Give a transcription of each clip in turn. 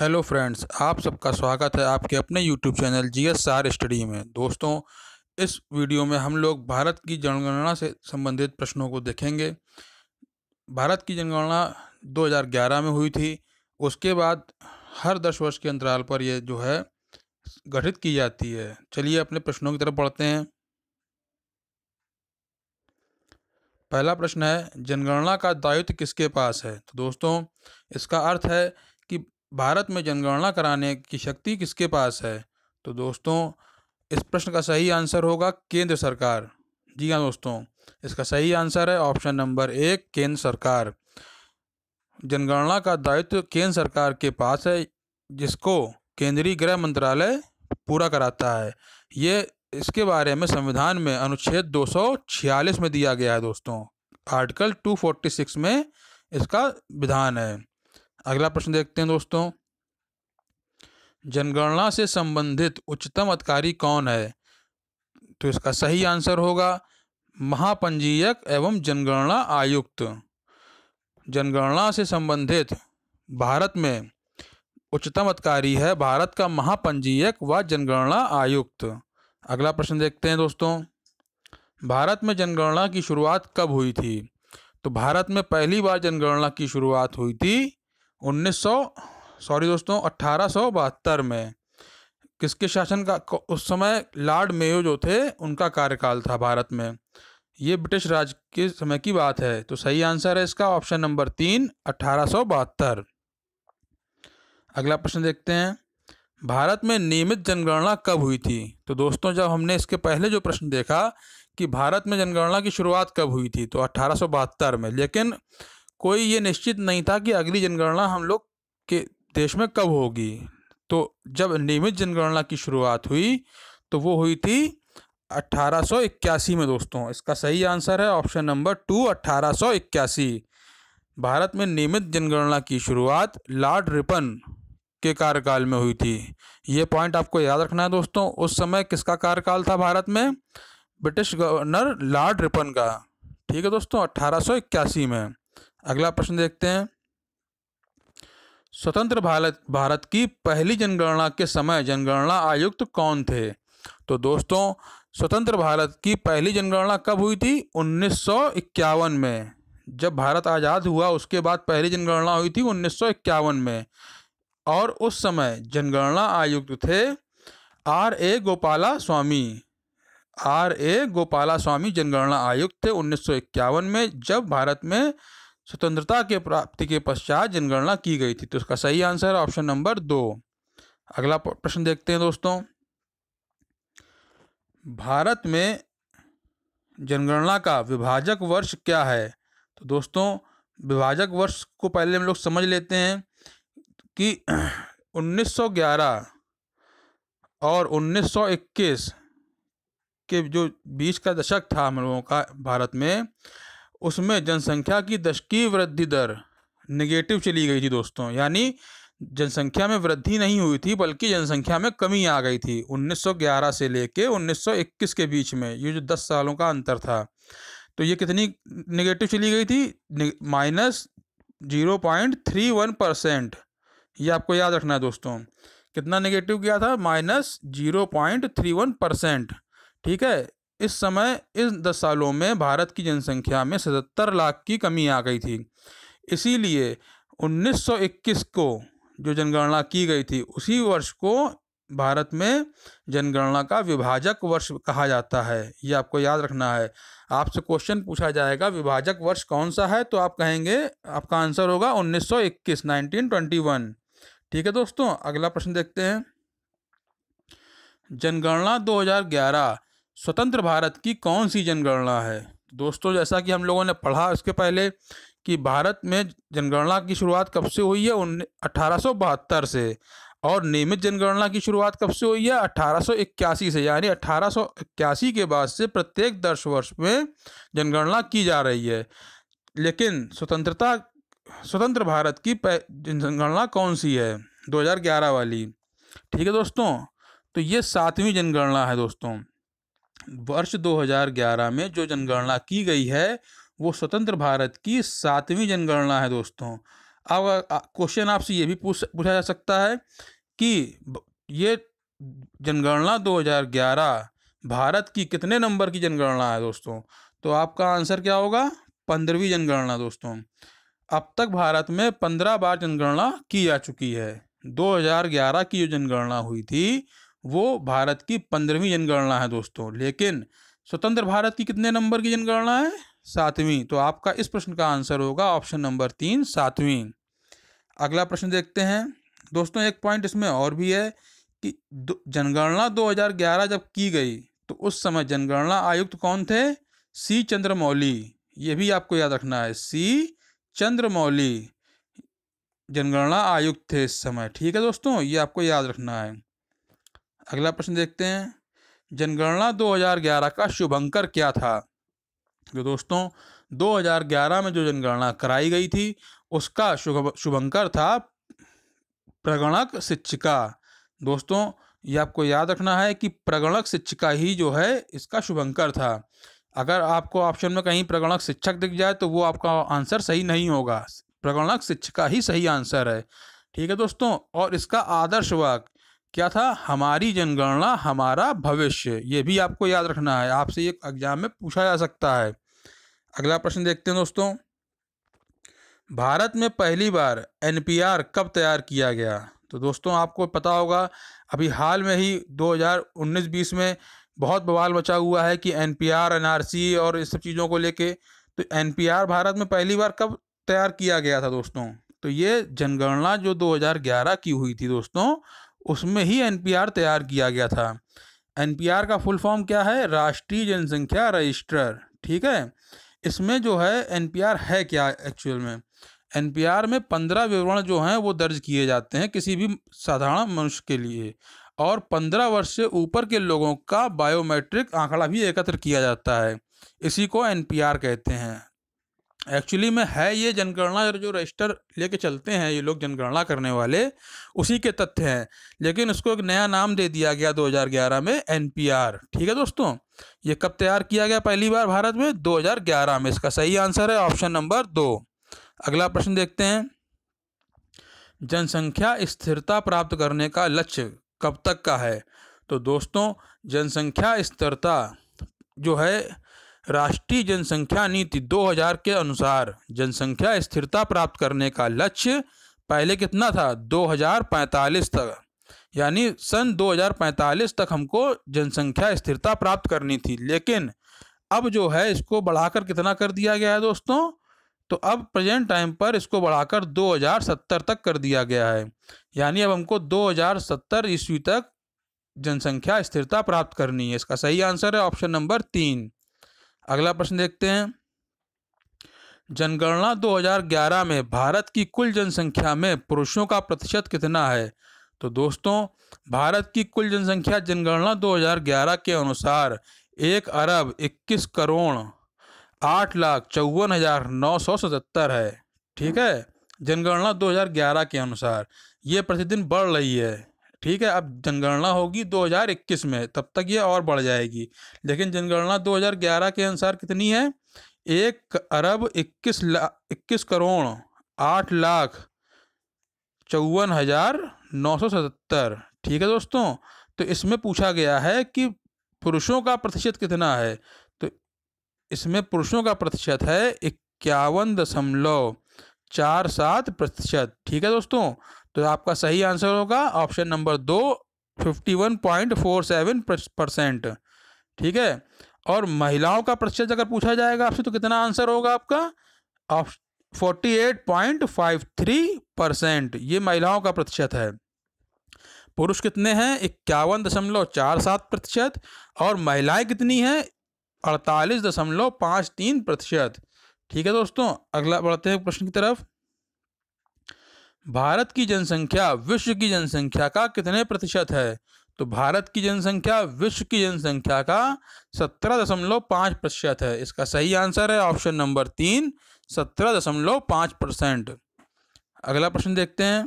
hello friends आप सबका स्वागत है आपके अपने YouTube channel G S R study में दोस्तों इस वीडियो में हम लोग भारत की जनगणना से संबंधित प्रश्नों को देखेंगे भारत की जनगणना 2011 में हुई थी उसके बाद हर दस वर्ष के अंतराल पर यह जो है गठित की जाती है चलिए अपने प्रश्नों की तरफ बढ़ते हैं पहला प्रश्न है जनगणना का दायित्व किसके पास है तो दोस्तों इसका अर्थ है कि भारत में जनगणना कराने की शक्ति किसके पास है तो दोस्तों इस प्रश्न का सही आंसर होगा केंद्र सरकार जी हाँ दोस्तों इसका सही आंसर है ऑप्शन नंबर एक केंद्र सरकार जनगणना का दायित्व केंद्र सरकार के पास है जिसको केंद्रीय गृह मंत्रालय पूरा कराता है ये इसके बारे में संविधान में अनुच्छेद 246 में दिया गया है दोस्तों आर्टिकल 246 में इसका विधान है अगला प्रश्न देखते हैं दोस्तों जनगणना से संबंधित उच्चतम अधिकारी कौन है तो इसका सही आंसर होगा महापंजीयक एवं जनगणना आयुक्त जनगणना से संबंधित भारत में उच्चतम अधिकारी है भारत का महापंजीयक व जनगणना आयुक्त अगला प्रश्न देखते हैं दोस्तों भारत में जनगणना की शुरुआत कब हुई थी तो भारत में पहली बार जनगणना की शुरुआत हुई थी उन्नीस सॉरी दोस्तों अट्ठारह में किसके शासन का उस समय लॉर्ड मेयो जो थे उनका कार्यकाल था भारत में ये ब्रिटिश राज के समय की बात है तो सही आंसर है इसका ऑप्शन नंबर तीन अट्ठारह अगला प्रश्न देखते हैं भारत में नियमित जनगणना कब हुई थी तो दोस्तों जब हमने इसके पहले जो प्रश्न देखा कि भारत में जनगणना की शुरुआत कब हुई थी तो अट्ठारह में लेकिन कोई ये निश्चित नहीं था कि अगली जनगणना हम लोग के देश में कब होगी तो जब नियमित जनगणना की शुरुआत हुई तो वो हुई थी 1881 में दोस्तों इसका सही आंसर है ऑप्शन नंबर टू 1881 भारत में नियमित जनगणना की शुरुआत लॉर्ड रिपन के कार्यकाल में हुई थी ये पॉइंट आपको याद रखना है दोस्तों उस समय किसका कार्यकाल था भारत में ब्रिटिश गवर्नर लॉर्ड रिपन का ठीक है दोस्तों अट्ठारह में अगला प्रश्न देखते हैं स्वतंत्र भारत भारत की पहली जनगणना के समय जनगणना आयुक्त कौन थे तो दोस्तों स्वतंत्र भारत की पहली जनगणना कब हुई थी उन्नीस में जब भारत आज़ाद हुआ उसके बाद पहली जनगणना हुई थी उन्नीस में और उस समय जनगणना आयुक्त थे R A Gopala Swami R A Gopala Swami जनगणना आयुक्त थे उन्नीस में जब भारत में स्वतंत्रता के प्राप्ति के पश्चात जनगणना की गई थी तो इसका सही आंसर ऑप्शन नंबर दो अगला प्रश्न देखते हैं दोस्तों भारत में जनगणना का विभाजक वर्ष क्या है तो दोस्तों विभाजक वर्ष को पहले हम लोग समझ लेते हैं कि 1911 और 1921 के जो बीच का दशक था हम लोगों का भारत में उसमें जनसंख्या की दशकीय वृद्धि दर नेगेटिव चली गई थी दोस्तों यानी जनसंख्या में वृद्धि नहीं हुई थी बल्कि जनसंख्या में कमी आ गई थी 1911 से लेके 1921 के बीच में ये जो 10 सालों का अंतर था तो ये कितनी नेगेटिव चली गई थी minus zero point three one percent ये आपको याद रखना है दोस्तों कितना नेगेटिव गया था minus zero point three one percent ठीक है इस समय इन दस सालों में भारत की जनसंख्या में सतहत्तर लाख की कमी आ गई थी इसीलिए 1921 को जो जनगणना की गई थी उसी वर्ष को भारत में जनगणना का विभाजक वर्ष कहा जाता है ये आपको याद रखना है आपसे क्वेश्चन पूछा जाएगा विभाजक वर्ष कौन सा है तो आप कहेंगे आपका आंसर होगा 1921 1921 ठीक है दोस्तों अगला प्रश्न देखते हैं जनगणना 2011 स्वतंत्र भारत की कौन सी जनगणना है दोस्तों जैसा कि हम लोगों ने पढ़ा उसके पहले कि भारत में जनगणना की शुरुआत कब से हुई है उन अठारह से और नियमित जनगणना की शुरुआत कब से हुई है अठारह से यानी अठारह के बाद से प्रत्येक दस वर्ष में जनगणना की जा रही है लेकिन स्वतंत्रता स्वतंत्र भारत की जनगणना कौन सी है 2011 वाली ठीक है दोस्तों तो ये सातवीं जनगणना है दोस्तों वर्ष 2011 में जो जनगणना की गई है वो स्वतंत्र भारत की सातवीं जनगणना है दोस्तों अब क्वेश्चन आपसे ये भी पूछ पूछा जा सकता है कि ये जनगणना 2011 भारत की कितने नंबर की जनगणना है दोस्तों तो आपका आंसर क्या होगा पंद्रहवीं जनगणना दोस्तों अब तक भारत में पंद्रह बार जनगणना की जा चुकी है 2011 की जो जनगणना हुई थी वो भारत की पंद्रहवीं जनगणना है दोस्तों लेकिन स्वतंत्र भारत की कितने नंबर की जनगणना है सातवीं तो आपका इस प्रश्न का आंसर होगा ऑप्शन नंबर तीन सातवीं अगला प्रश्न देखते हैं दोस्तों एक पॉइंट इसमें और भी है कि जनगणना 2011 जब की गई तो उस समय जनगणना आयुक्त कौन थे सी चंद्रमौली ये भी आपको याद रखना है सी चंद्रमौली जनगणना आयुक्त थे इस समय ठीक है दोस्तों ये आपको याद रखना है अगला प्रश्न देखते हैं जनगणना 2011 का शुभंकर क्या था जो तो दोस्तों 2011 में जो जनगणना कराई गई थी उसका शुभ शुभंकर था प्रगणक शिक्षिका दोस्तों ये आपको याद रखना है कि प्रगणक शिक्षिका ही जो है इसका शुभंकर था अगर आपको ऑप्शन में कहीं प्रगणक शिक्षक दिख जाए तो वो आपका आंसर सही नहीं होगा प्रगणक शिक्षिका ही सही आंसर है ठीक है दोस्तों और इसका आदर्श वाक क्या था हमारी जनगणना हमारा भविष्य ये भी आपको याद रखना है आपसे ये एग्जाम में पूछा जा सकता है अगला प्रश्न देखते हैं दोस्तों भारत में पहली बार एन कब तैयार किया गया तो दोस्तों आपको पता होगा अभी हाल में ही 2019-20 में बहुत बवाल बचा हुआ है कि एन एनआरसी और इस सब चीज़ों को लेके तो एन भारत में पहली बार कब तैयार किया गया था दोस्तों तो ये जनगणना जो 2011 की हुई थी दोस्तों उसमें ही एनपीआर तैयार किया गया था एनपीआर का फुल फॉर्म क्या है राष्ट्रीय जनसंख्या रजिस्टर ठीक है इसमें जो है एनपीआर है क्या एक्चुअल में एनपीआर में पंद्रह विवरण जो हैं वो दर्ज किए जाते हैं किसी भी साधारण मनुष्य के लिए और पंद्रह वर्ष से ऊपर के लोगों का बायोमेट्रिक आंकड़ा भी एकत्र किया जाता है इसी को एनपीआर कहते हैं एक्चुअली में है ये जनगणना जो रजिस्टर लेके चलते हैं ये लोग जनगणना करने वाले उसी के तथ्य हैं लेकिन उसको एक नया नाम दे दिया गया 2011 में एन ठीक है दोस्तों ये कब तैयार किया गया पहली बार भारत में 2011 में इसका सही आंसर है ऑप्शन नंबर दो अगला प्रश्न देखते हैं जनसंख्या स्थिरता प्राप्त करने का लक्ष्य कब तक का है तो दोस्तों जनसंख्या स्थिरता जो है राष्ट्रीय जनसंख्या नीति 2000 के अनुसार जनसंख्या स्थिरता प्राप्त करने का लक्ष्य पहले कितना था 2045 तक यानी सन 2045 तक हमको जनसंख्या स्थिरता प्राप्त करनी थी लेकिन अब जो है इसको बढ़ाकर कितना कर दिया गया है दोस्तों तो अब प्रेजेंट टाइम पर इसको बढ़ाकर 2070 तक कर दिया गया है यानी अब हमको 2070 ईस्वी तक जनसंख्या स्थिरता प्राप्त करनी है इसका सही आंसर है ऑप्शन नंबर तीन अगला प्रश्न देखते हैं जनगणना 2011 में भारत की कुल जनसंख्या में पुरुषों का प्रतिशत कितना है तो दोस्तों भारत की कुल जनसंख्या जनगणना 2011 के अनुसार एक अरब 21 करोड़ आठ लाख चौवन हजार नौ सौ सतहत्तर है ठीक है जनगणना 2011 के अनुसार ये प्रतिदिन बढ़ रही है ठीक है अब जनगणना होगी 2021 में तब तक ये और बढ़ जाएगी लेकिन जनगणना 2011 के अनुसार कितनी है एक अरब 21 लाख इक्कीस करोड़ आठ लाख चौवन हजार नौ सौ सतहत्तर ठीक है दोस्तों तो इसमें पूछा गया है कि पुरुषों का प्रतिशत कितना है तो इसमें पुरुषों का प्रतिशत है इक्यावन दशमलव चार सात प्रतिशत ठीक है दोस्तों तो आपका सही आंसर होगा ऑप्शन नंबर दो fifty one point four seven percent ठीक है और महिलाओं का प्रतिशत अगर पूछा जाएगा आपसे तो कितना आंसर होगा आपका op forty eight point five three percent ये महिलाओं का प्रतिशत है पुरुष कितने हैं इक्यावन दशमलव चार सात प्रतिशत और महिलाएं कितनी हैं अड़तालीस दशमलव पाँच तीन प्रतिशत ठीक है दोस्तों अगला बढ़ते हैं प्रश्न की तरफ भारत की जनसंख्या विश्व की जनसंख्या का कितने प्रतिशत है तो भारत की जनसंख्या विश्व की जनसंख्या का सत्रह दशमलव पाँच प्रतिशत है इसका सही आंसर है ऑप्शन नंबर तीन सत्रह दशमलव पाँच परसेंट अगला प्रश्न देखते हैं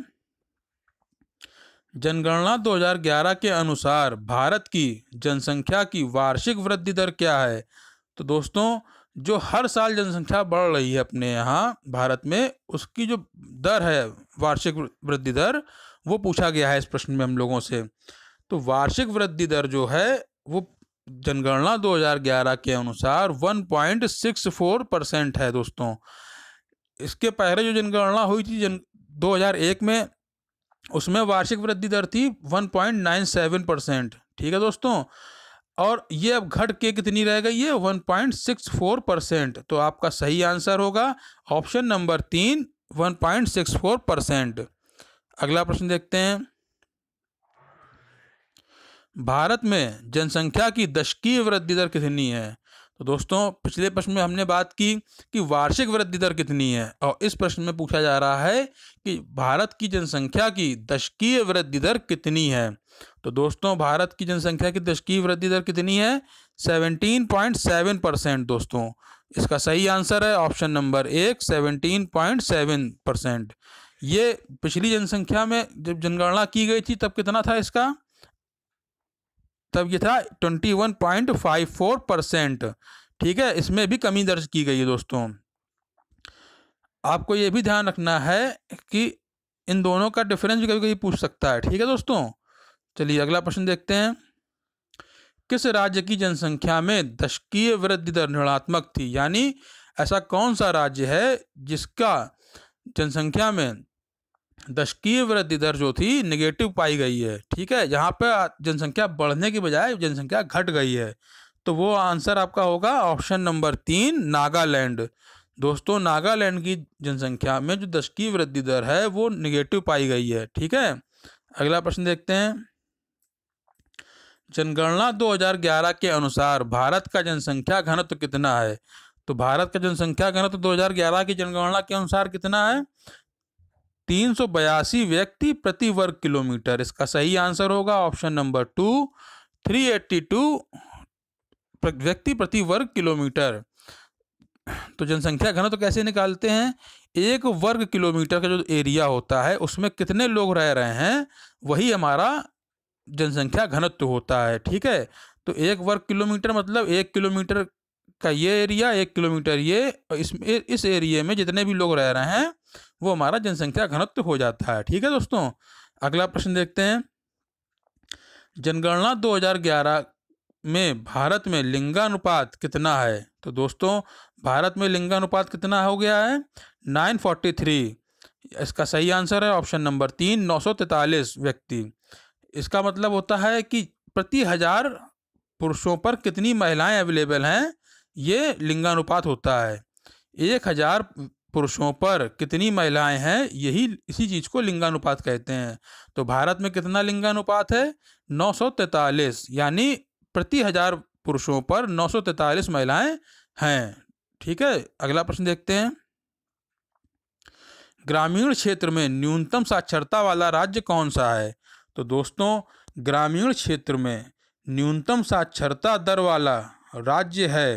जनगणना 2011 के अनुसार भारत की जनसंख्या की वार्षिक वृद्धि दर क्या है तो दोस्तों जो हर साल जनसंख्या बढ़ रही है अपने यहाँ भारत में उसकी जो दर है वार्षिक वृद्धि दर वो पूछा गया है इस प्रश्न में हम लोगों से तो वार्षिक वृद्धि दर जो है वो जनगणना 2011 के अनुसार 1.64 परसेंट है दोस्तों इसके पहले जो जनगणना हुई थी जन 2001 में उसमें वार्षिक वृद्धि दर थी 1.97 परसेंट ठीक है दोस्तों और ये अब घट के कितनी रह गई है 1.64 परसेंट तो आपका सही आंसर होगा ऑप्शन नंबर तीन one point six four percent अगला प्रश्न देखते हैं भारत में जनसंख्या की दशकीय वृद्धि दर कितनी है तो दोस्तों पिछले प्रश्न में हमने बात की कि वार्षिक वृद्धि दर कितनी है और इस प्रश्न में पूछा जा रहा है कि भारत की जनसंख्या की दशकीय वृद्धि दर कितनी है तो दोस्तों भारत की जनसंख्या की दशकीय वृद्धि दर कितनी है सेवनटीन पॉइंट सेवन परसेंट दोस्तों इसका सही आंसर है ऑप्शन नंबर एक सेवनटीन पॉइंट सेवन परसेंट ये पिछली जनसंख्या में जब जनगणना की गई थी तब कितना था इसका तब ये था twenty one point five four percent ठीक है इसमें भी कमी दर्ज की गई है दोस्तों आपको ये भी ध्यान रखना है कि इन दोनों का डिफरेंस भी कभी कभी पूछ सकता है ठीक है दोस्तों चलिए अगला प्रश्न देखते हैं किस राज्य की जनसंख्या में दशकीय वृद्धि दर ऋणात्मक थी यानी ऐसा कौन सा राज्य है जिसका जनसंख्या में दशकीय वृद्धि दर जो थी निगेटिव पाई गई है ठीक है यहाँ पर जनसंख्या बढ़ने की बजाय जनसंख्या घट गई है तो वो आंसर आपका होगा ऑप्शन नंबर तीन नागालैंड दोस्तों नागालैंड की जनसंख्या में जो दशकीय वृद्धि दर है वो निगेटिव पाई गई है ठीक है अगला प्रश्न देखते हैं जनगणना 2011 के अनुसार भारत का जनसंख्या घनत्व तो कितना है तो भारत का जनसंख्या घनत्व तो 2011 की जनगणना के अनुसार कितना है तीन व्यक्ति प्रति वर्ग किलोमीटर इसका सही आंसर होगा ऑप्शन नंबर टू 382 व्यक्ति प्रति वर्ग किलोमीटर तो जनसंख्या घनत्व तो कैसे निकालते हैं एक वर्ग किलोमीटर का जो एरिया होता है उसमें कितने लोग रह रहे हैं वही हमारा जनसंख्या घनत्व होता है ठीक है तो एक वर्ग किलोमीटर मतलब एक किलोमीटर का ये एरिया एक किलोमीटर ये इसमें इस एरिए में जितने भी लोग रह रहे हैं वो हमारा जनसंख्या घनत्व हो जाता है ठीक है दोस्तों अगला प्रश्न देखते हैं जनगणना 2011 में भारत में लिंगानुपात कितना है तो दोस्तों भारत में लिंगानुपात कितना हो गया है 943 इसका सही आंसर है ऑप्शन नंबर तीन नौ व्यक्ति इसका मतलब होता है कि प्रति हजार पुरुषों पर कितनी महिलाएं अवेलेबल हैं ये लिंगानुपात होता है एक हजार पुरुषों पर कितनी महिलाएं हैं यही इसी चीज़ को लिंगानुपात कहते हैं तो भारत में कितना लिंगानुपात है नौ यानी प्रति हजार पुरुषों पर नौ महिलाएं हैं ठीक है अगला प्रश्न देखते हैं ग्रामीण क्षेत्र में न्यूनतम साक्षरता वाला राज्य कौन सा है तो दोस्तों ग्रामीण क्षेत्र में न्यूनतम साक्षरता दर वाला राज्य है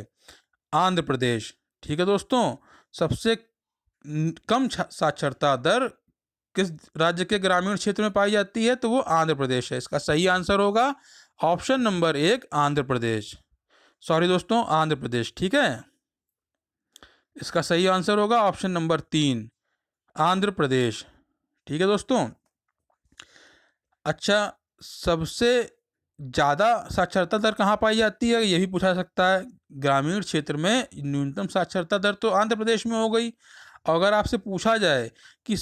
आंध्र प्रदेश ठीक है दोस्तों सबसे कम साक्षरता दर किस राज्य के ग्रामीण क्षेत्र में पाई जाती है तो वो आंध्र प्रदेश है इसका सही आंसर होगा ऑप्शन नंबर एक आंध्र प्रदेश सॉरी दोस्तों आंध्र प्रदेश ठीक है इसका सही आंसर होगा ऑप्शन नंबर तीन आंध्र प्रदेश ठीक है दोस्तों अच्छा सबसे ज़्यादा साक्षरता दर कहाँ पाई जाती है ये भी पूछा सकता है ग्रामीण क्षेत्र में न्यूनतम साक्षरता दर तो आंध्र प्रदेश में हो गई अगर आपसे पूछा जाए कि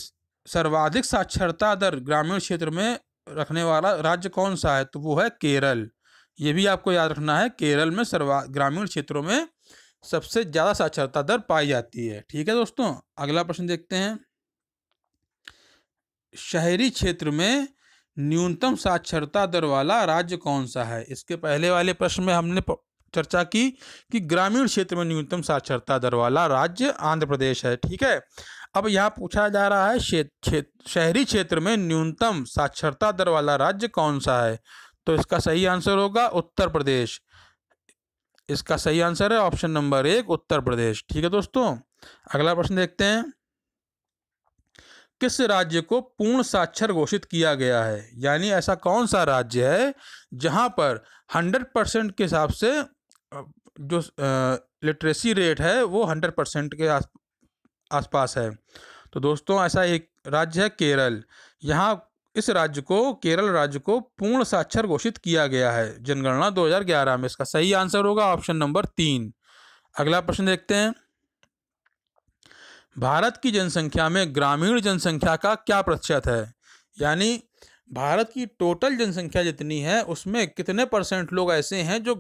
सर्वाधिक साक्षरता दर ग्रामीण क्षेत्र में रखने वाला राज्य कौन सा है तो वो है केरल ये भी आपको याद रखना है केरल में सर्वा ग्रामीण क्षेत्रों में सबसे ज़्यादा साक्षरता दर पाई जाती है ठीक है दोस्तों अगला प्रश्न देखते हैं शहरी क्षेत्र में न्यूनतम साक्षरता दर वाला राज्य कौन सा है इसके पहले वाले प्रश्न में हमने चर्चा की कि ग्रामीण क्षेत्र में न्यूनतम साक्षरता दर वाला राज्य आंध्र प्रदेश है ठीक है अब यहाँ पूछा जा रहा है क्षेत्र शहरी क्षेत्र में न्यूनतम साक्षरता दर वाला राज्य कौन सा है तो इसका सही आंसर होगा उत्तर प्रदेश इसका सही आंसर है ऑप्शन नंबर एक उत्तर प्रदेश ठीक है दोस्तों अगला प्रश्न देखते हैं किस राज्य को पूर्ण साक्षर घोषित किया गया है यानी ऐसा कौन सा राज्य है जहाँ पर हंड्रेड परसेंट के हिसाब से जो लिटरेसी रेट है वो हंड्रेड परसेंट के आस आसपास है तो दोस्तों ऐसा एक राज्य है केरल यहाँ इस राज्य को केरल राज्य को पूर्ण साक्षर घोषित किया गया है जनगणना 2011 में इसका सही आंसर होगा ऑप्शन नंबर तीन अगला प्रश्न देखते हैं भारत की जनसंख्या में ग्रामीण जनसंख्या का क्या प्रतिशत है यानी भारत की टोटल जनसंख्या जितनी है उसमें कितने परसेंट लोग ऐसे हैं जो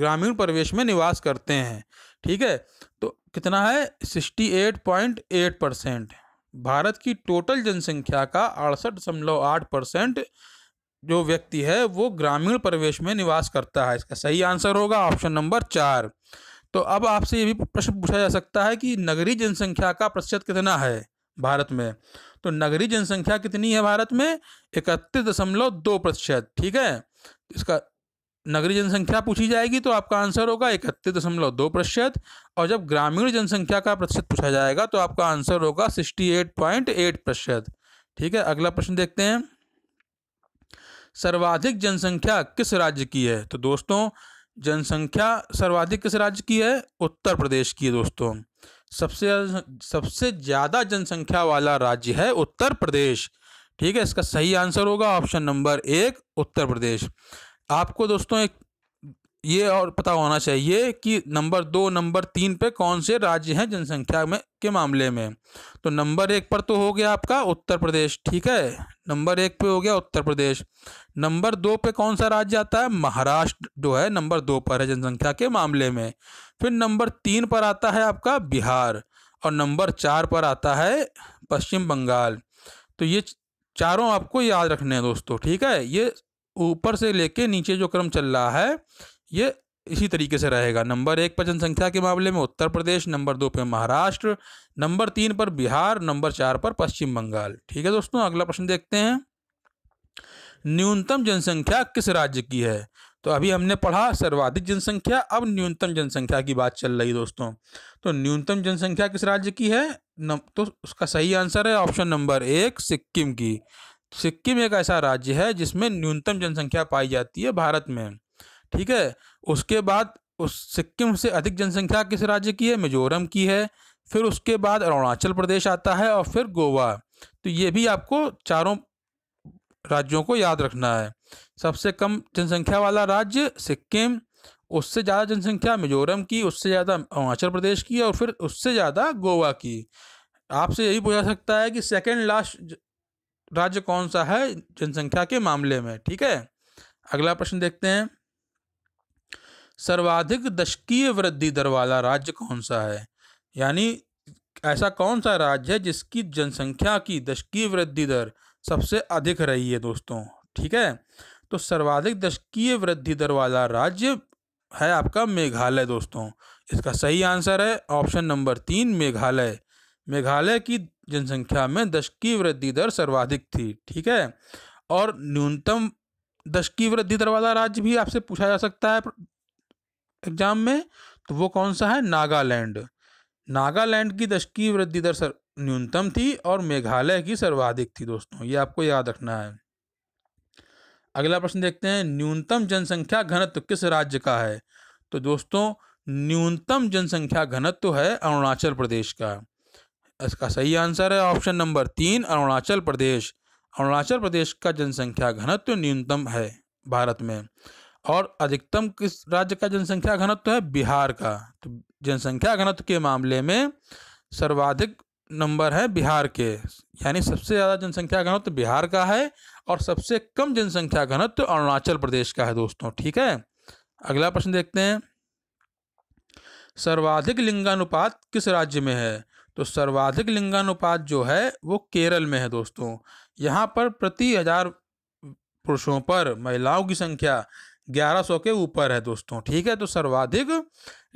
ग्रामीण परिवेश में निवास करते हैं ठीक है तो कितना है sixty eight point eight percent भारत की टोटल जनसंख्या का अड़सठ दशमलव आठ परसेंट जो व्यक्ति है वो ग्रामीण परिवेश में निवास करता है इसका सही आंसर होगा ऑप्शन नंबर चार तो अब आपसे ये भी प्रश्न पूछा जा सकता है कि नगरीय जनसंख्या का प्रतिशत कितना है भारत में तो नगरीय जनसंख्या कितनी है भारत में इकतीस दशमलव दो प्रतिशत ठीक है इसका नगरी जनसंख्या पूछी जाएगी तो आपका आंसर होगा इकतीस दशमलव दो प्रतिशत और जब ग्रामीण जनसंख्या का प्रतिशत पूछा जाएगा तो आपका आंसर होगा सिक्सटी एट पॉइंट एट प्रतिशत ठीक है अगला प्रश्न देखते हैं सर्वाधिक जनसंख्या किस राज्य की है तो दोस्तों जनसंख्या सर्वाधिक किस राज्य की है उत्तर प्रदेश की है दोस्तों सबसे सबसे ज़्यादा जनसंख्या वाला राज्य है उत्तर प्रदेश ठीक है इसका सही आंसर होगा ऑप्शन नंबर एक उत्तर प्रदेश आपको दोस्तों एक ये और पता होना चाहिए कि नंबर दो नंबर तीन पे कौन से राज्य हैं जनसंख्या में के मामले में तो नंबर एक पर तो हो गया आपका उत्तर प्रदेश ठीक है नंबर एक पे हो गया उत्तर प्रदेश नंबर दो पे कौन सा राज्य आता है महाराष्ट्र जो है नंबर दो पर है जनसंख्या के मामले में फिर नंबर तीन पर आता है आपका बिहार और नंबर चार पर आता है पश्चिम बंगाल तो ये चारों आपको याद रखने हैं दोस्तों ठीक है ये ऊपर से लेके नीचे जो क्रम चल रहा है ये इसी तरीके से रहेगा नंबर एक पर जनसंख्या के मामले में उत्तर प्रदेश नंबर दो पे महाराष्ट्र नंबर तीन पर बिहार नंबर चार पर पश्चिम बंगाल ठीक है दोस्तों अगला प्रश्न देखते हैं न्यूनतम जनसंख्या किस राज्य की है तो अभी हमने पढ़ा सर्वाधिक जनसंख्या अब न्यूनतम जनसंख्या की बात चल रही दोस्तों तो न्यूनतम जनसंख्या किस राज्य की है न, तो उसका सही आंसर है ऑप्शन नंबर एक सिक्किम की सिक्किम एक ऐसा राज्य है जिसमें न्यूनतम जनसंख्या पाई जाती है भारत में ठीक है उसके बाद उस सिक्किम से अधिक जनसंख्या किस राज्य की है मिजोरम की है फिर उसके बाद अरुणाचल प्रदेश आता है और फिर गोवा तो ये भी आपको चारों राज्यों को याद रखना है सबसे कम जनसंख्या वाला राज्य सिक्किम उससे ज़्यादा जनसंख्या मिजोरम की उससे ज़्यादा अरुणाचल प्रदेश की और फिर उससे ज़्यादा गोवा की आपसे यही पूछा सकता है कि सेकेंड लास्ट राज्य कौन सा है जनसंख्या के मामले में ठीक है अगला प्रश्न देखते हैं सर्वाधिक दशकीय वृद्धि दर वाला राज्य कौन सा है यानी ऐसा कौन सा राज्य है जिसकी जनसंख्या की दशकीय वृद्धि दर सबसे अधिक रही है दोस्तों ठीक है तो सर्वाधिक दशकीय वृद्धि दर वाला राज्य है आपका मेघालय दोस्तों इसका सही आंसर है ऑप्शन नंबर तीन मेघालय मेघालय की जनसंख्या में दशकीय वृद्धि दर सर्वाधिक थी ठीक है और न्यूनतम दशकीय वृद्धि दर वाला राज्य भी आपसे पूछा जा सकता है एग्जाम में तो वो कौन सा है नागालैंड नागालैंड की दशकीय वृद्धि दर सर न्यूनतम थी और मेघालय की सर्वाधिक थी दोस्तों ये आपको याद रखना है अगला प्रश्न देखते हैं न्यूनतम जनसंख्या घनत्व किस राज्य का है तो दोस्तों न्यूनतम जनसंख्या घनत्व है अरुणाचल प्रदेश का इसका सही आंसर है ऑप्शन नंबर तीन अरुणाचल प्रदेश अरुणाचल प्रदेश का जनसंख्या घनत्व न्यूनतम है भारत में और अधिकतम किस राज्य का जनसंख्या घनत्व है बिहार का तो जनसंख्या घनत्व के मामले में सर्वाधिक नंबर है बिहार के यानी सबसे ज़्यादा जनसंख्या घनत्व बिहार का है और सबसे कम जनसंख्या घनत्व अरुणाचल प्रदेश का है दोस्तों ठीक है अगला प्रश्न देखते हैं सर्वाधिक लिंगानुपात किस राज्य में है तो सर्वाधिक लिंगानुपात जो है वो केरल में है दोस्तों यहाँ पर प्रति हजार पुरुषों पर महिलाओं की संख्या 1100 के ऊपर है दोस्तों ठीक है तो सर्वाधिक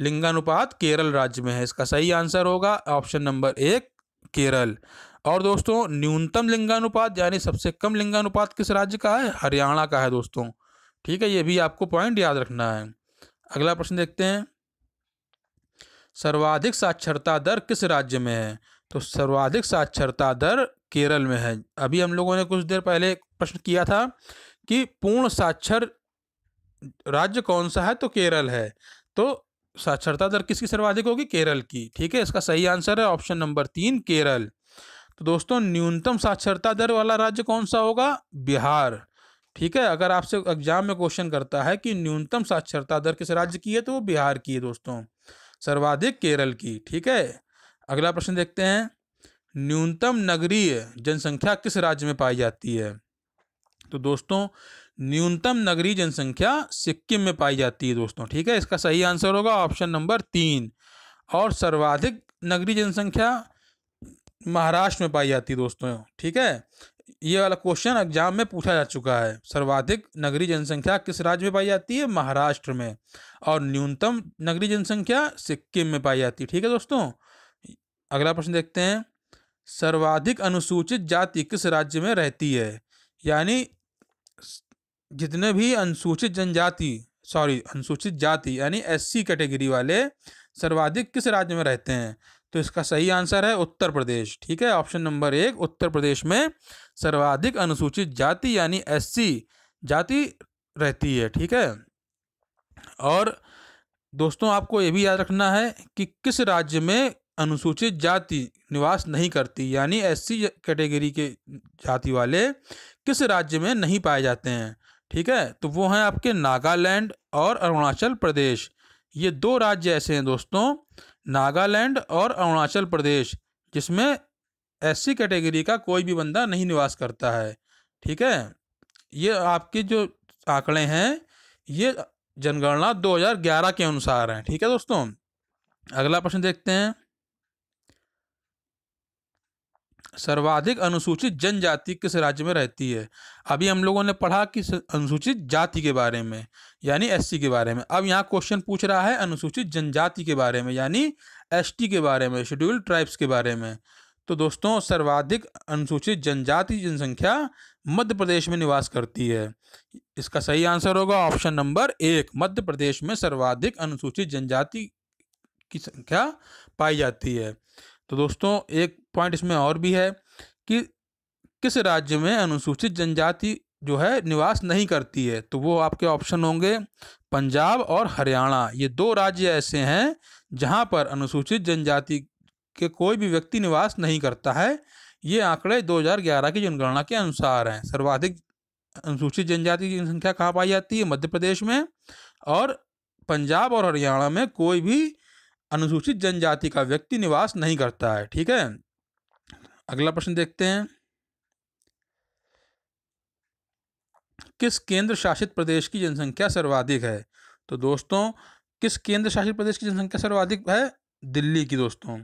लिंगानुपात केरल राज्य में है इसका सही आंसर होगा ऑप्शन नंबर एक केरल और दोस्तों न्यूनतम लिंगानुपात यानी सबसे कम लिंगानुपात किस राज्य का है हरियाणा का है दोस्तों ठीक है ये भी आपको पॉइंट याद रखना है अगला प्रश्न देखते हैं सर्वाधिक साक्षरता दर किस राज्य में है तो सर्वाधिक साक्षरता दर केरल में है अभी हम लोगों ने कुछ देर पहले प्रश्न किया था कि पूर्ण साक्षर राज्य कौन सा है तो केरल है तो साक्षरता दर किसकी सर्वाधिक होगी केरल की ठीक है इसका सही आंसर है ऑप्शन नंबर तीन केरल तो दोस्तों न्यूनतम साक्षरता दर वाला राज्य कौन सा होगा बिहार ठीक है अगर आपसे एग्जाम में क्वेश्चन करता है कि न्यूनतम साक्षरता दर किस राज्य की है तो वो बिहार की है दोस्तों सर्वाधिक केरल की ठीक है अगला प्रश्न देखते हैं न्यूनतम नगरीय जनसंख्या किस राज्य में पाई जाती है तो दोस्तों न्यूनतम नगरीय जनसंख्या सिक्किम में पाई जाती है दोस्तों ठीक है इसका सही आंसर होगा ऑप्शन नंबर तीन और सर्वाधिक नगरीय जनसंख्या महाराष्ट्र में पाई जाती है दोस्तों ठीक है ये वाला क्वेश्चन एग्जाम में पूछा जा चुका है सर्वाधिक नगरीय जनसंख्या किस राज्य में पाई जाती है महाराष्ट्र में और न्यूनतम नगरीय जनसंख्या सिक्किम में पाई जाती है ठीक है दोस्तों अगला प्रश्न देखते हैं सर्वाधिक अनुसूचित जाति किस राज्य में रहती है यानी जितने भी अनुसूचित जनजाति सॉरी अनुसूचित जाति यानी एससी कैटेगरी वाले सर्वाधिक किस राज्य में रहते हैं तो इसका सही आंसर है उत्तर प्रदेश ठीक है ऑप्शन नंबर एक उत्तर प्रदेश में सर्वाधिक अनुसूचित जाति यानी एससी जाति रहती है ठीक है और दोस्तों आपको ये भी याद रखना है कि किस राज्य में अनुसूचित जाति निवास नहीं करती यानी एससी कैटेगरी के जाति वाले किस राज्य में नहीं पाए जाते हैं ठीक है तो वो हैं आपके नागालैंड और अरुणाचल प्रदेश ये दो राज्य ऐसे हैं दोस्तों नागालैंड और अरुणाचल प्रदेश जिसमें एस कैटेगरी का कोई भी बंदा नहीं निवास करता है ठीक है ये आपके जो आंकड़े हैं ये जनगणना 2011 के अनुसार हैं ठीक है दोस्तों अगला प्रश्न देखते हैं सर्वाधिक अनुसूचित जनजाति किस राज्य में रहती है अभी हम लोगों ने पढ़ा कि अनुसूचित जाति के बारे में यानी एस के बारे में अब यहाँ क्वेश्चन पूछ रहा है अनुसूचित जनजाति के बारे में यानी एस के बारे में शेड्यूल ट्राइब्स के बारे में तो दोस्तों सर्वाधिक अनुसूचित जनजाति जनसंख्या मध्य प्रदेश में निवास करती है इसका सही आंसर होगा ऑप्शन नंबर एक मध्य प्रदेश में सर्वाधिक अनुसूचित जनजाति की संख्या पाई जाती है तो दोस्तों एक पॉइंट इसमें और भी है कि किस राज्य में अनुसूचित जनजाति जो है निवास नहीं करती है तो वो आपके ऑप्शन होंगे पंजाब और हरियाणा ये दो राज्य ऐसे हैं जहाँ पर अनुसूचित जनजाति के कोई भी व्यक्ति निवास नहीं करता है ये आंकड़े 2011 की जनगणना के अनुसार हैं सर्वाधिक अनुसूचित जनजाति की जनसंख्या कहाँ पाई जाती है मध्य प्रदेश में और पंजाब और हरियाणा में कोई भी अनुसूचित जनजाति का व्यक्ति निवास नहीं करता है ठीक है अगला प्रश्न देखते हैं किस केंद्र शासित प्रदेश की जनसंख्या सर्वाधिक है तो दोस्तों किस केंद्र शासित प्रदेश की जनसंख्या सर्वाधिक है दिल्ली की दोस्तों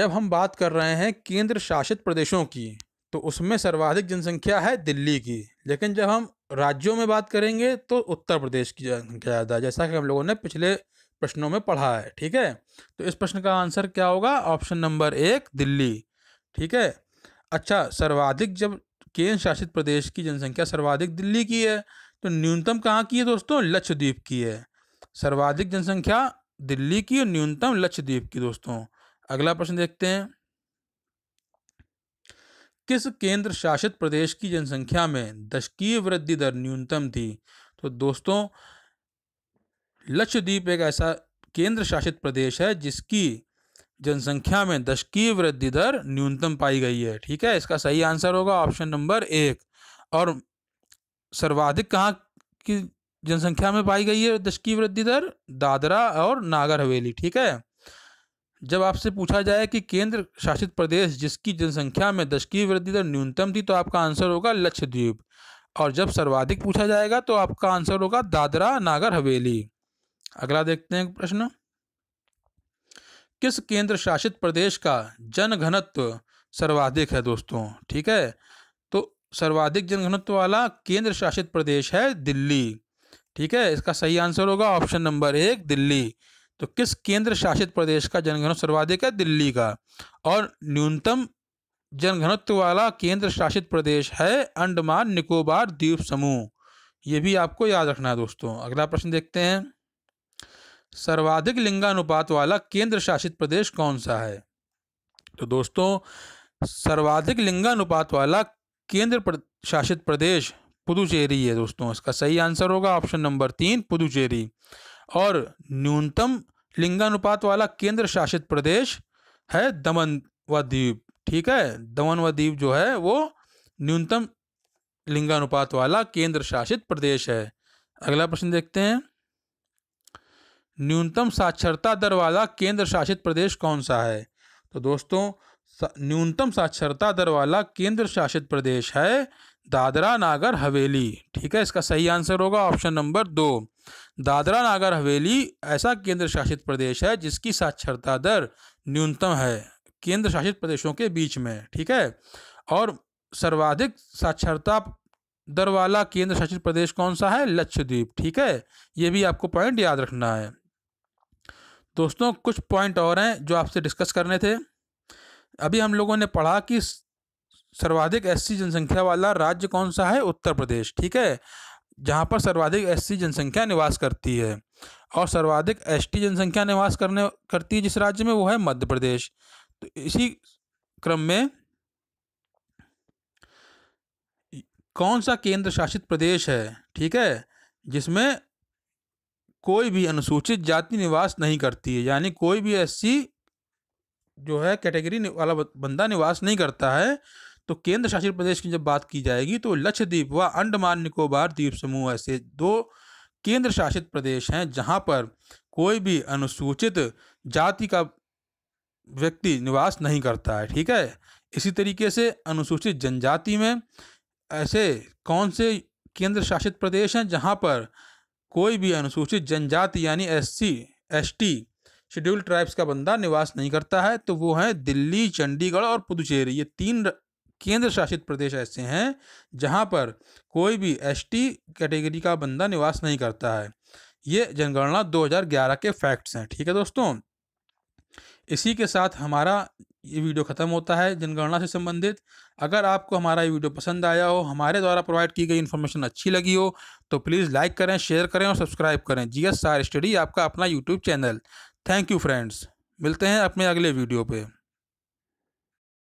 जब हम बात कर रहे हैं केंद्र शासित प्रदेशों की तो उसमें सर्वाधिक जनसंख्या है दिल्ली की लेकिन जब हम राज्यों में बात करेंगे तो उत्तर प्रदेश की जनसंख्या ज़्यादा जैसा कि हम लोगों ने पिछले प्रश्नों में पढ़ा है ठीक है तो इस प्रश्न का आंसर क्या होगा ऑप्शन नंबर एक दिल्ली ठीक है अच्छा सर्वाधिक जब केंद्र शासित प्रदेश की जनसंख्या सर्वाधिक दिल्ली की है तो न्यूनतम कहाँ की है दोस्तों लक्षद्वीप की है सर्वाधिक जनसंख्या दिल्ली की और न्यूनतम लक्षद्वीप की दोस्तों अगला प्रश्न देखते हैं किस केंद्र शासित प्रदेश की जनसंख्या में दशकीय वृद्धि दर न्यूनतम थी तो दोस्तों लक्षद्वीप एक ऐसा केंद्र शासित प्रदेश है जिसकी जनसंख्या में दशकीय वृद्धि दर न्यूनतम पाई गई है ठीक है इसका सही आंसर होगा ऑप्शन नंबर एक और सर्वाधिक कहाँ की जनसंख्या में पाई गई है दशकीय वृद्धि दर दादरा और नागर हवेली ठीक है जब आपसे पूछा जाए कि केंद्र शासित प्रदेश जिसकी जनसंख्या में दशकीय वृद्धि दर न्यूनतम थी तो आपका आंसर होगा लक्षद्वीप और जब सर्वाधिक पूछा जाएगा तो आपका आंसर होगा दादरा नागर हवेली अगला देखते हैं प्रश्न किस केंद्र शासित प्रदेश का जनघनत्व सर्वाधिक है दोस्तों ठीक है तो सर्वाधिक जनघनत्व वाला केंद्र शासित प्रदेश है दिल्ली ठीक है इसका सही आंसर होगा ऑप्शन नंबर एक दिल्ली तो किस केंद्र शासित प्रदेश का जनघनत्व सर्वाधिक है दिल्ली का और न्यूनतम जनघनत्व वाला केंद्र शासित प्रदेश है अंडमान निकोबार द्वीप समूह ये भी आपको याद रखना है दोस्तों अगला प्रश्न देखते हैं सर्वाधिक लिंगानुपात वाला केंद्र शासित प्रदेश कौन सा है तो दोस्तों सर्वाधिक लिंगानुपात वाला केंद्र शासित प्रदेश पुदुचेरी है दोस्तों इसका सही आंसर होगा ऑप्शन नंबर तीन पुदुचेरी और न्यूनतम लिंगानुपात वाला केंद्र शासित प्रदेश है दमन व द्वीप ठीक है दमन व द्वीप जो है वो न्यूनतम लिंगानुपात वाला केंद्र शासित प्रदेश है अगला प्रश्न देखते हैं न्यूनतम साक्षरता दर वाला केंद्र शासित प्रदेश कौन सा है तो दोस्तों न्यूनतम साक्षरता दर वाला केंद्र शासित प्रदेश है दादरा नागर हवेली ठीक है इसका सही आंसर होगा ऑप्शन नंबर दो दादरा नागर हवेली ऐसा केंद्र शासित प्रदेश है जिसकी साक्षरता दर न्यूनतम है केंद्र शासित प्रदेशों के बीच में ठीक है और सर्वाधिक साक्षरता दर वाला केंद्र शासित प्रदेश कौन सा है लक्षद्वीप ठीक है ये भी आपको पॉइंट याद रखना है दोस्तों कुछ पॉइंट और हैं जो आपसे डिस्कस करने थे अभी हम लोगों ने पढ़ा कि सर्वाधिक एससी जनसंख्या वाला राज्य कौन सा है उत्तर प्रदेश ठीक है जहाँ पर सर्वाधिक एससी जनसंख्या निवास करती है और सर्वाधिक एसटी जनसंख्या निवास करने करती है जिस राज्य में वो है मध्य प्रदेश तो इसी क्रम में कौन सा केंद्र शासित प्रदेश है ठीक है जिसमें कोई भी अनुसूचित जाति निवास नहीं करती है यानी कोई भी ऐसी जो है कैटेगरी वाला बंदा निवास नहीं करता है तो केंद्र शासित प्रदेश की जब बात की जाएगी तो लक्षद्वीप व अंडमान निकोबार द्वीप समूह ऐसे दो केंद्र शासित प्रदेश हैं जहाँ पर कोई भी अनुसूचित जाति का व्यक्ति निवास नहीं करता है ठीक है इसी तरीके से अनुसूचित जनजाति में ऐसे कौन से केंद्र शासित प्रदेश हैं जहाँ पर कोई भी अनुसूचित जनजाति यानी एस सी शेड्यूल ट्राइब्स का बंदा निवास नहीं करता है तो वो है दिल्ली चंडीगढ़ और पुदुचेरी ये तीन केंद्र शासित प्रदेश ऐसे हैं जहाँ पर कोई भी एस कैटेगरी का बंदा निवास नहीं करता है ये जनगणना 2011 के फैक्ट्स हैं ठीक है दोस्तों इसी के साथ हमारा ये वीडियो ख़त्म होता है जनगणना से संबंधित अगर आपको हमारा ये वीडियो पसंद आया हो हमारे द्वारा प्रोवाइड की गई इन्फॉर्मेशन अच्छी लगी हो तो प्लीज़ लाइक करें शेयर करें और सब्सक्राइब करें जी एस स्टार स्टडी आपका अपना YouTube channel thank you friends मिलते हैं अपने अगले वीडियो पर